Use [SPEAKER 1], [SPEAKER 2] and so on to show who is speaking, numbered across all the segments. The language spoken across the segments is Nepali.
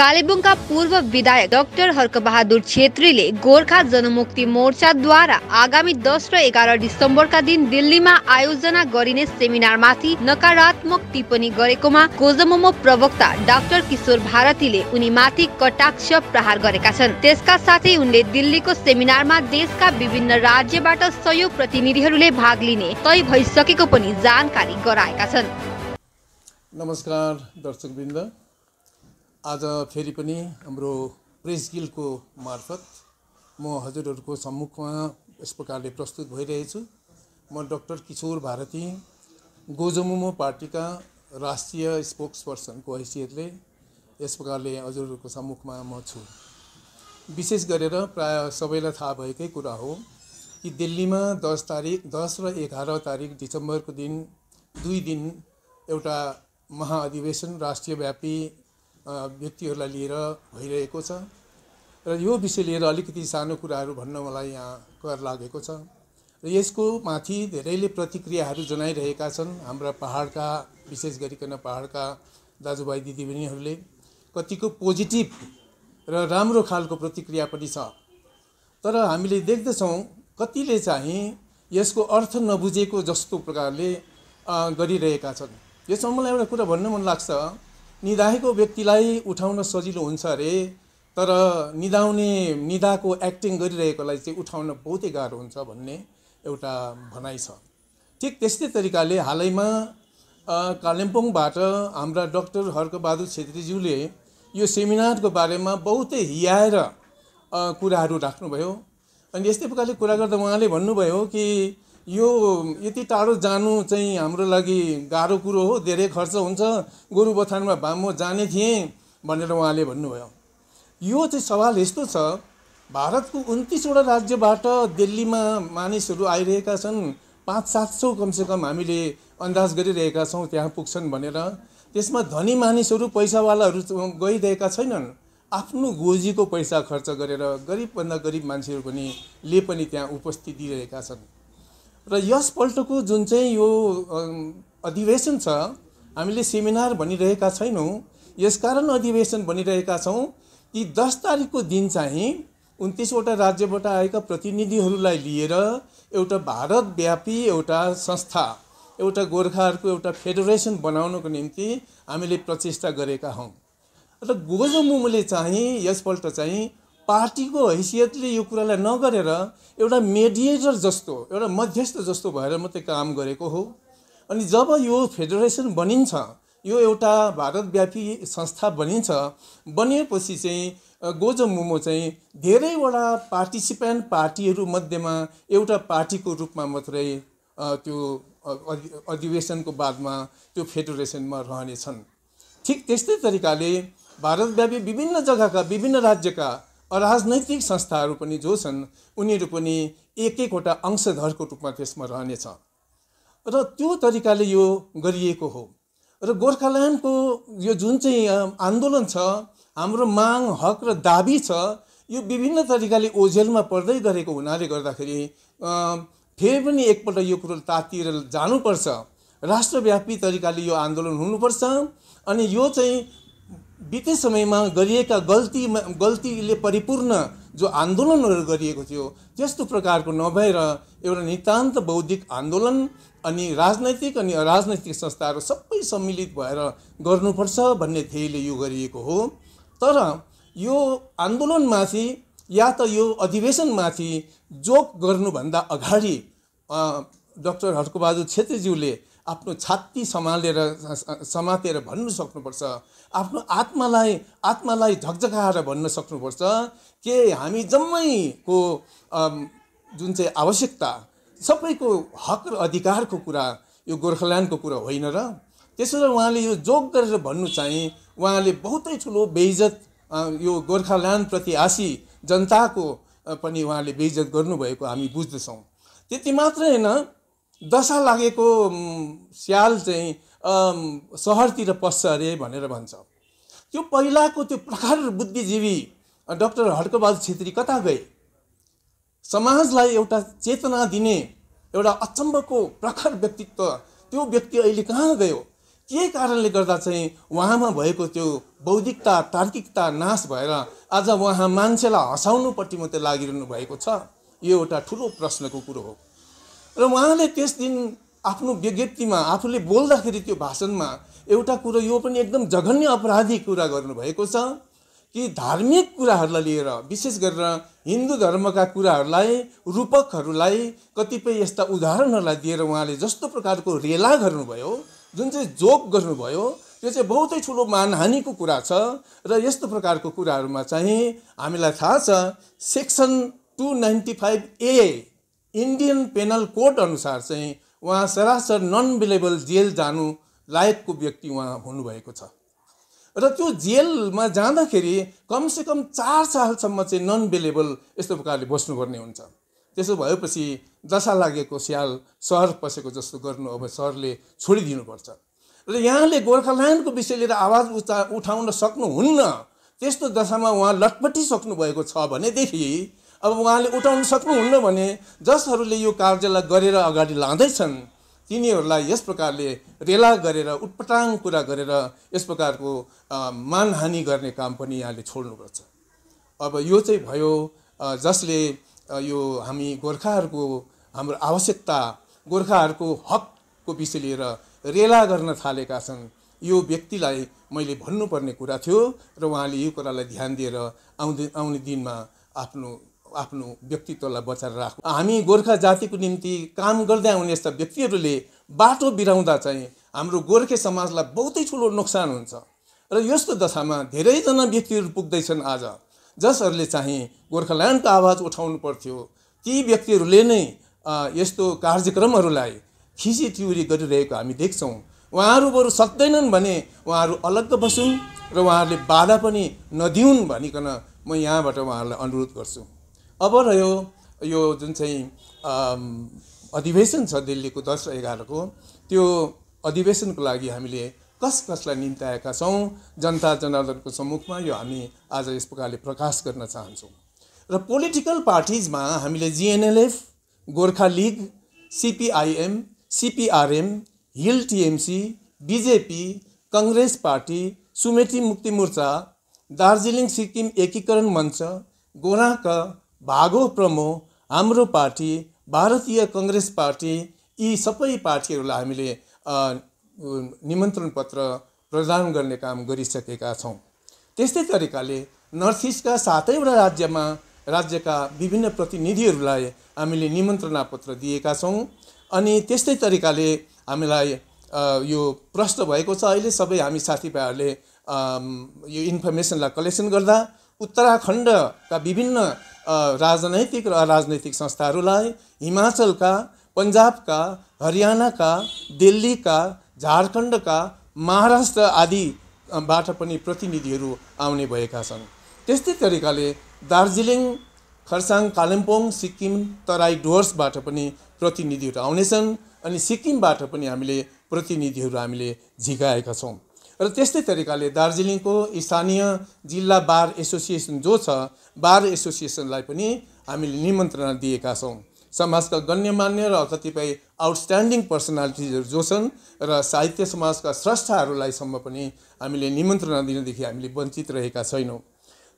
[SPEAKER 1] कालेबुङका पूर्व विधायक डाक्टर हर्कबहादुर छेत्रीले गोर्खा जनमुक्ति मोर्चाद्वारा आगामी दस र एघार डिसेम्बरका दिन दिल्लीमा आयोजना गरिने सेमिनारमाथि नकारात्मक टिप्पणी गरेकोमा गोजमोमो प्रवक्ता डाक्टर किशोर भारतीले उनीमाथि कटाक्ष प्रहार गरेका छन् त्यसका साथै उनले दिल्लीको सेमिनारमा देशका विभिन्न राज्यबाट सयौँ प्रतिनिधिहरूले भाग लिने तय भइसकेको पनि जानकारी गराएका छन्
[SPEAKER 2] नमस्कार दर्शकवृन्द आज फेरि पनि हाम्रो प्रेस गिलको मार्फत म हजुरहरूको सम्मुखमा यस प्रकारले प्रस्तुत भइरहेछु म डक्टर किशोर भारती गोजमुमो पार्टीका राष्ट्रिय स्पोक्स पर्सनको हैसियतले यस प्रकारले हजुरहरूको सम्मुखमा म छु विशेष गरेर प्रायः सबैलाई थाहा भएकै कुरा हो कि दिल्लीमा दस तारिक दस र एघार तारिक डिसेम्बरको दिन दुई दिन एउटा महाअधिवेशन राष्ट्रियव्यापी व्यक्तिहरूलाई लिएर भइरहेको छ र यो विषय लिएर अलिकति सानो कुराहरू भन्न मलाई यहाँ कर लागेको छ र यसको माथि धेरैले प्रतिक्रियाहरू जनाइरहेका छन् हाम्रा पाहाडका विशेष गरिकन पाहाडका दाजुभाइ दिदीबहिनीहरूले कतिको पोजिटिभ र राम्रो खालको प्रतिक्रिया पनि छ तर हामीले देख्दछौँ कतिले चाहिँ यसको अर्थ नबुझेको जस्तो प्रकारले गरिरहेका छन् यसमा मलाई एउटा कुरा भन्न मन लाग्छ निधाएको व्यक्तिलाई उठाउन सजिलो हुन्छ अरे तर निधाउने निधाको एक्टिङ गरिरहेकोलाई चाहिँ उठाउन बहुतै गाह्रो हुन्छ भन्ने एउटा भनाइ छ ठिक त्यस्तै तरिकाले हालैमा कालिम्पोङबाट हाम्रा डक्टर हर्कबहादुर छेत्रीज्यूले यो सेमिनारको बारेमा बहुतै हियाएर कुराहरू राख्नुभयो अनि यस्तै प्रकारले कुरा गर्दा उहाँले भन्नुभयो कि यो यति टाढो जानु चाहिँ हाम्रो लागि गाह्रो कुरो हो धेरै खर्च हुन्छ गोरु बथानमा म जाने थिएँ भनेर उहाँले भन्नुभयो यो चाहिँ सवाल यस्तो छ भारतको उन्तिसवटा राज्यबाट दिल्लीमा मानिसहरू आइरहेका छन् पाँच सात सौ कमसेकम हामीले अन्दाज गरिरहेका छौँ त्यहाँ पुग्छन् भनेर त्यसमा धनी मानिसहरू पैसावालाहरू गइरहेका छैनन् आफ्नो गोजीको पैसा खर्च गरेर गरिबभन्दा गरिब मान्छेहरू पनि ले पनि त्यहाँ उपस्थित दिइरहेका छन् र यसपल्टको जुन चाहिँ यो अधिवेशन छ हामीले सेमिनार भनिरहेका छैनौँ यसकारण अधिवेशन भनिरहेका छौँ कि दस तारिकको दिन चाहिँ उन्तिसवटा राज्यबाट आएका प्रतिनिधिहरूलाई लिएर एउटा भारतव्यापी एउटा संस्था एउटा गोर्खाहरूको एउटा फेडरेसन बनाउनको निम्ति हामीले प्रचेष्टा गरेका हौँ र गोजो चाहिँ यसपल्ट चाहिँ पार्टीको हैसियतले यो कुरालाई नगरेर एउटा मेडिएटर जस्तो एउटा मध्यस्थ जस्तो भएर मात्रै काम गरेको हो अनि जब यो फेडरेसन बनिन्छ यो एउटा भारतव्यापी संस्था बनिन्छ बनिएपछि चाहिँ गोजो मोमो चाहिँ धेरैवटा पार्टिसिपेन्ट पार्टीहरू मध्येमा एउटा पार्टीको रूपमा मात्रै त्यो अधिवेशनको बादमा त्यो फेडरेसनमा रहनेछन् ठिक त्यस्तै तरिकाले भारतव्यापी विभिन्न जग्गाका विभिन्न राज्यका अराजनैतिक संस्थाहरू पनि जो छन् उनीहरू पनि एक एकवटा अंशधरको रूपमा त्यसमा रहनेछ र त्यो तरिकाले यो गरिएको हो र गोर्खाल्यान्डको यो जुन चाहिँ आन्दोलन छ हाम्रो माग हक र दाबी छ यो विभिन्न तरिकाले ओझेलमा पर्दै गरेको हुनाले गर्दाखेरि फेरि पनि एकपल्ट यो कुरो तातिएर जानुपर्छ राष्ट्रव्यापी तरिकाले यो आन्दोलन हुनुपर्छ अनि यो चाहिँ बिते समयमा गरिएका गल्तीमा गल्तीले परिपूर्ण जो आन्दोलनहरू गरिएको थियो त्यस्तो प्रकारको नभएर एउटा नितान्त बौद्धिक आन्दोलन अनि राजनैतिक अनि अराजनैतिक संस्थाहरू सबै सम्मिलित भएर गर्नुपर्छ भन्ने ध्येयले यो गरिएको हो तर यो आन्दोलनमाथि या त यो अधिवेशनमाथि जोक गर्नुभन्दा अगाडि डक्टर हर्कबहादुर छेत्रीज्यूले आफ्नो छाती सम्हालेर समातेर भन्नु सक्नुपर्छ आफ्नो आत्मालाई आत्मालाई झकझकाएर भन्न सक्नुपर्छ के हामी जम्मैको जुन चाहिँ आवश्यकता सबैको हक र अधिकारको कुरा यो गोर्खाल्यान्डको कुरा होइन र त्यसो उहाँले यो जोग गरेर भन्नु चाहिँ उहाँले बहुतै ठुलो बेइज्जत यो गोर्खाल्यान्डप्रति आशी जनताको पनि उहाँले बेइज्जत गर्नुभएको हामी बुझ्दछौँ त्यति मात्र होइन दशा लागेको स्याल चाहिँ सहरतिर पस्छ अरे भनेर भन्छ त्यो पहिलाको त्यो प्रखर बुद्धिजीवी डक्टर हड्कबहादुर छेत्री कता गए समाजलाई एउटा चेतना दिने एउटा अचम्मको प्रखर व्यक्तित्व त्यो व्यक्ति अहिले कहाँ गयो के कारणले गर्दा चाहिँ उहाँमा भएको त्यो बौद्धिकता तार्किकता नाश भएर आज उहाँ मान्छेलाई हँसाउनुपट्टि मात्रै लागिरहनु भएको छ यो एउटा ठुलो प्रश्नको कुरो हो र उहाँले त्यस दिन आफ्नो विज्ञप्तिमा आफूले बोल्दाखेरि त्यो भाषणमा एउटा कुरो यो पनि एकदम जघन्य अपराधी कुरा गर्नुभएको छ कि धार्मिक कुराहरूलाई लिएर विशेष गरेर हिन्दू धर्मका कुराहरूलाई रूपकहरूलाई कतिपय यस्ता उदाहरणहरूलाई दिएर उहाँले जस्तो प्रकारको रेला गर्नुभयो जुन चाहिँ जोक गर्नुभयो त्यो चाहिँ बहुतै ठुलो मानहानिको कुरा छ र यस्तो प्रकारको कुराहरूमा चाहिँ हामीलाई थाहा छ section two ninety five A Indian penal code अनुसार चाहिँ उहाँ सरासर नन बिलेबल जेल जानु लायकको व्यक्ति उहाँ हुनुभएको छ र त्यो जेलमा जाँदाखेरि कमसेकम चार सालसम्म चाहिँ नन बेलेबल यस्तो प्रकारले बस्नुपर्ने हुन्छ त्यसो भएपछि दशा लागेको स्याल सहर पसेको जस्तो गर्नु अब सरले छोडिदिनुपर्छ र यहाँले गोर्खाल्यान्डको विषय लिएर आवाज उचा उठाउन सक्नुहुन्न त्यस्तो दशामा उहाँ लटपटिसक्नु भएको छ भनेदेखि अब उहाँले उठाउन सक्नुहुन्न भने जसहरूले यो कार्यलाई गरेर अगाडि लाँदैछन् तिनीहरूलाई यस प्रकारले रेला गरेर उटपटाङ कुरा गरेर यस प्रकारको मानहानि गर्ने काम पनि यहाँले छोड्नुपर्छ अब यो चाहिँ भयो जसले यो हामी गोर्खाहरूको हाम्रो आवश्यकता गोर्खाहरूको हकको विषय लिएर रेला गर्न थालेका छन् यो व्यक्तिलाई मैले भन्नुपर्ने कुरा थियो र उहाँले यो कुरालाई ध्यान दिएर आउँदै आउने दिनमा आफ्नो आफ्नो व्यक्तित्वलाई बचाएर राख्नु हामी गोर्खा जातिको निम्ति काम गर्दै आउने यस्ता व्यक्तिहरूले बाटो बिराउँदा चाहिँ हाम्रो गोर्खे समाजलाई बहुतै ठुलो नोक्सान हुन्छ र यस्तो दशामा धेरैजना व्यक्तिहरू पुग्दैछन् आज जसहरूले चाहिँ गोर्खाल्यान्डको आवाज उठाउनु पर्थ्यो ती व्यक्तिहरूले नै यस्तो कार्यक्रमहरूलाई खिसी टिउरी गरिरहेको हामी देख्छौँ उहाँहरू बरु सक्दैनन् भने उहाँहरू अलग्ग बसुन् र उहाँहरूले बाधा पनि नदिउन् भनिकन म यहाँबाट उहाँहरूलाई अनुरोध गर्छु अब रह्यो यो जुन चाहिँ अधिवेशन छ दिल्लीको दस र एघारको त्यो अधिवेशनको लागि हामीले कस कसलाई निम्ताएका छौँ जनता जनार्दनको सम्मुखमा यो हामी आज यस प्रकारले प्रकाश गर्न चाहन्छौँ र पोलिटिकल पार्टिजमा हामीले जिएनएलएफ गोर्खा लिग सिपिआइएम सिपिआरएम हिल टिएमसी बिजेपी कङ्ग्रेस पार्टी सुमेटी मुक्ति मोर्चा दार्जिलिङ सिक्किम एकीकरण मञ्च गोराका भागो प्रमो हाम्रो पार्टी भारतीय कङ्ग्रेस पार्टी यी सबै पार्टीहरूलाई हामीले निमन्त्रण पत्र प्रदान गर्ने काम गरिसकेका छौँ त्यस्तै तरिकाले नर्थ इस्टका सातैवटा राज्यमा राज्यका विभिन्न प्रतिनिधिहरूलाई हामीले निमन्त्रणा पत्र दिएका छौँ अनि त्यस्तै तरिकाले हामीलाई यो प्रश्न भएको छ अहिले सबै हामी साथीभाइहरूले यो इन्फर्मेसनलाई कलेक्सन गर्दा उत्तराखण्डका विभिन्न राजनैतिक र अराजनैतिक संस्थाहरूलाई हिमाचलका पन्जाबका हरियाणाका दिल्लीका झारखण्डका महाराष्ट्र आदिबाट पनि प्रतिनिधिहरू आउने भएका छन् त्यस्तै तरिकाले दार्जिलिङ खरसाङ कालिम्पोङ सिक्किम तराई डुवर्सबाट पनि प्रतिनिधिहरू आउनेछन् अनि सिक्किमबाट पनि हामीले प्रतिनिधिहरू हामीले झिकाएका छौँ र त्यस्तै तरिकाले दार्जिलिङको स्थानीय जिल्ला बार एसोसिएसन जो छ बार एसोसिएसनलाई पनि हामीले निमन्त्रणा दिएका छौँ समाजका गण्यमान्य र कतिपय आउटस्ट्यान्डिङ पर्सनालिटिजहरू जो छन् र साहित्य समाजका स्रष्टाहरूलाईसम्म पनि हामीले निमन्त्रणा दिनदेखि हामीले वञ्चित रहेका छैनौँ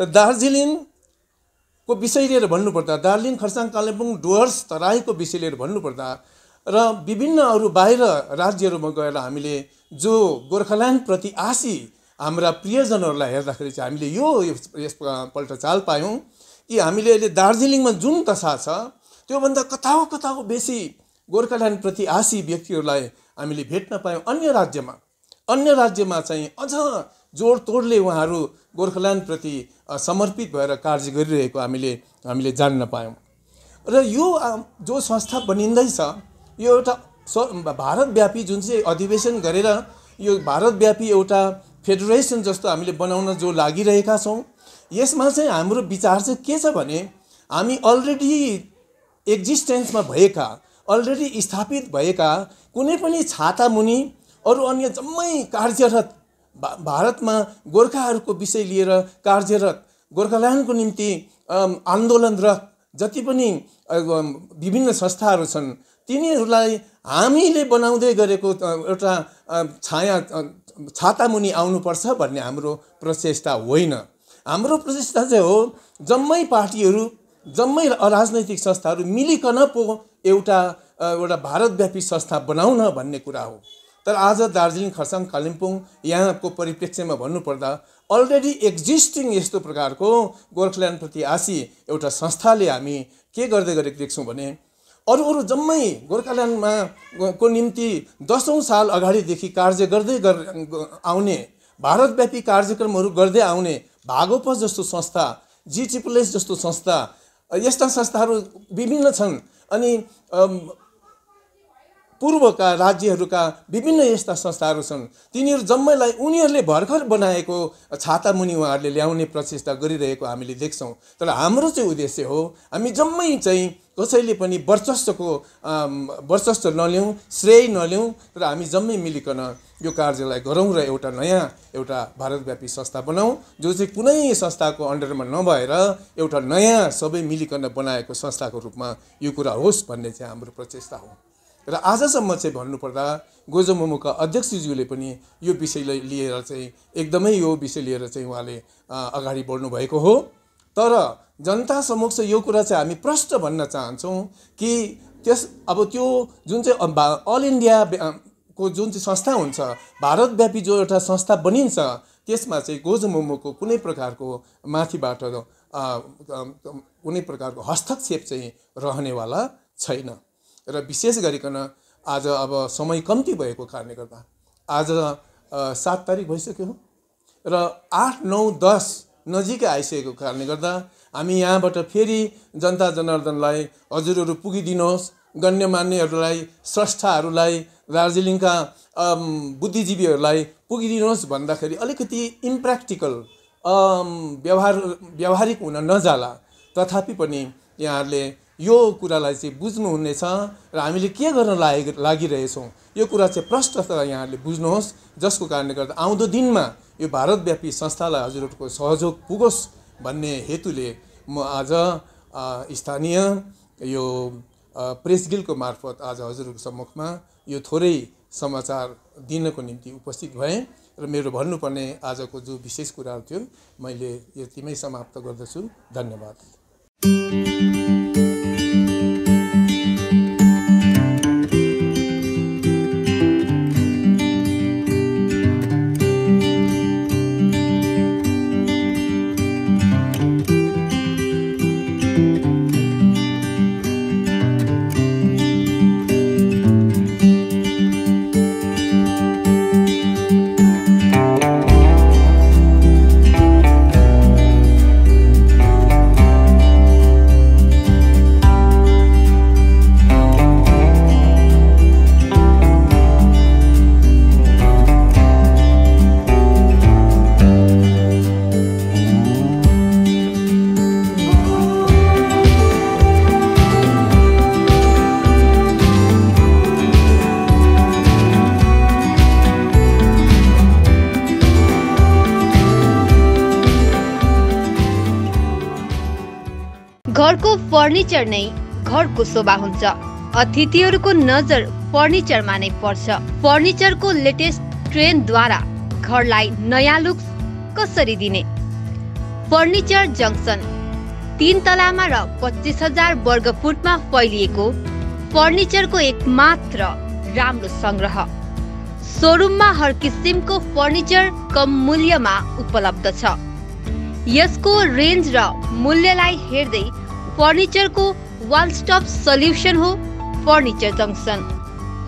[SPEAKER 2] र दार्जिलिङको विषय लिएर भन्नुपर्दा दार्जिलिङ खरसाङ कालिम्पोङ डुवर्स तराईको विषय लिएर भन्नुपर्दा र विभिन्न अरू बाहिर राज्यहरूमा गएर हामीले जो गोर्खाल्यान्डप्रति आशी हाम्रा प्रियजनहरूलाई हेर्दाखेरि चाहिँ हामीले यो यस पल्ट चाल पायौँ कि हामीले अहिले दार्जिलिङमा जुन दशा छ त्योभन्दा कताको कताको बेसी गोर्खाल्यान्डप्रति आशी व्यक्तिहरूलाई हामीले भेट्न पायौँ अन्य राज्यमा अन्य राज्यमा चाहिँ अझ जोड जोडतोडले उहाँहरू गोर्खाल्यान्डप्रति समर्पित भएर कार्य गरिरहेको हामीले हामीले जान्न पायौँ र यो जो संस्था बनिँदैछ यो एउटा स भारतव्यापी जुन चाहिँ अधिवेशन गरेर यो भारतव्यापी एउटा फेडरेसन जस्तो हामीले बनाउन जो लागिरहेका छौँ यसमा चाहिँ हाम्रो विचार चाहिँ के छ भने हामी अलरेडी एक्जिस्टेन्समा भएका अलरेडी स्थापित भएका कुनै पनि छातामुनि अरू अन्य जम्मै कार्यरत भारतमा गोर्खाहरूको विषय लिएर कार्यरत गोर्खाल्यान्डको निम्ति आन्दोलनरत जति पनि विभिन्न संस्थाहरू छन् तिनीहरूलाई हामीले बनाउँदै गरेको एउटा छाया छातामुनि आउनुपर्छ भन्ने हाम्रो प्रचेष्टा होइन हाम्रो प्रचेष्टा चाहिँ हो जम्मै पार्टीहरू जम्मै अराजनैतिक संस्थाहरू मिलिकन पो एउटा एउटा भारतव्यापी संस्था बनाउन भन्ने कुरा हो तर आज दार्जिलिङ खरसाङ कालिम्पोङ यहाँको परिप्रेक्ष्यमा भन्नुपर्दा अलरेडी एक्जिस्टिङ यस्तो प्रकारको गोर्खाल्यान्डप्रति आशी एउटा संस्थाले हामी के गर्दै गरेको देख्छौँ भने अरू अरू जम्मै गोर्खाल्यान्डमा को निम्ति दसौँ साल अगाडिदेखि कार्य गर्दै गर आउने भारतव्यापी कार्यक्रमहरू गर्दै आउने भागोप जस्तो संस्था जी जस्तो संस्था यस्ता संस्थाहरू विभिन्न छन् अनि पूर्वका राज्यहरूका विभिन्न यस्ता संस्थाहरू छन् तिनीहरू जम्मैलाई उनीहरूले भर्खर बनाएको छातामुनि उहाँहरूले ल्याउने प्रचेष्टा गरिरहेको हामीले देख्छौँ तर हाम्रो चाहिँ उद्देश्य हो हामी जम्मै चाहिँ कसैले पनि वर्चस्वको वर्चस्व नल्याउँ श्रेय नल्याउँ र हामी जम्मै मिलिकन यो कार्यलाई गरौँ र एउटा नयाँ एउटा भारतव्यापी संस्था बनाऊँ जो चाहिँ कुनै संस्थाको अन्डरमा नभएर एउटा नयाँ सबै मिलिकन बनाएको संस्थाको रूपमा यो कुरा होस् भन्ने चाहिँ हाम्रो प्रचेष्टा हो र आजसम्म चाहिँ भन्नुपर्दा मोमोका अध्यक्षज्यूले पनि यो विषयलाई लिएर चाहिँ एकदमै यो विषय लिएर चाहिँ उहाँले अगाडि बढ्नुभएको हो तर जनता समक्ष यो कुरा चाहिँ हामी प्रष्ट भन्न चाहन्छौँ कि त्यस अब त्यो जुन चाहिँ अल इन्डिया को जुन चाहिँ संस्था हुन्छ भारतव्यापी जो एउटा संस्था बनिन्छ त्यसमा चाहिँ मोमोको कुनै प्रकारको माथिबाट कुनै प्रकारको हस्तक्षेप चाहिँ रहनेवाला छैन र विशेष गरिकन आज अब समय कम्ती भएको कारणले गर्दा आज सात तारिक भइसक्यो र आठ नौ दस नजिकै आइसकेको कारणले गर्दा हामी यहाँबाट फेरि जनता जनार्दनलाई हजुरहरू पुगिदिनुहोस् गण्यमान्यहरूलाई स्रष्टाहरूलाई दार्जिलिङका बुद्धिजीवीहरूलाई पुगिदिनुहोस् भन्दाखेरि अलिकति इम्प्र्याक्टिकल व्यवहार व्यावहारिक हुन नजाला तथापि पनि यहाँहरूले यो कुरालाई चाहिँ बुझ्नुहुनेछ र हामीले के गर्न लागि लागिरहेछौँ यो कुरा चाहिँ तर यहाँहरूले बुझ्नुहोस् जसको कारणले गर्दा आउँदो दिनमा यो भारतव्यापी संस्थालाई हजुरहरूको सहयोग पुगोस् भन्ने हेतुले म आज स्थानीय यो प्रेस गिलको मार्फत आज हजुरहरूको सम्मुखमा यो थोरै समाचार दिनको निम्ति उपस्थित भएँ र मेरो भन्नुपर्ने आजको जो विशेष कुराहरू थियो मैले यतिमै समाप्त गर्दछु धन्यवाद
[SPEAKER 1] घरको फर्निचर नै घरको शोभा हुन्छ अतिथिहरूको नजर फर्निचरमा नै पर्छ फर्निचरको लेटेस्ट ट्रेन्डद्वारा घरलाई नयाँ लुक कसरी दिने फर्निचर जङ्सन तिन तलामा र पच्चिस हजार वर्ग फुटमा फैलिएको फर्निचरको एक मात्र राम्रो सङ्ग्रह सोरुममा हर किसिमको फर्निचर कम मूल्यमा उपलब्ध छ यसको रेन्ज र मूल्यलाई हेर्दै फर्नीचर को वन स्टॉप सॉल्यूशन हो फर्नीचर जंक्शन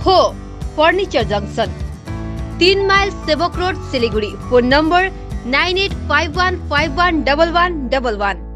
[SPEAKER 1] हो फर्नीचर जंक्शन तीन mile Sevoke road Siliguri phone number nine eight five one five one double one double वन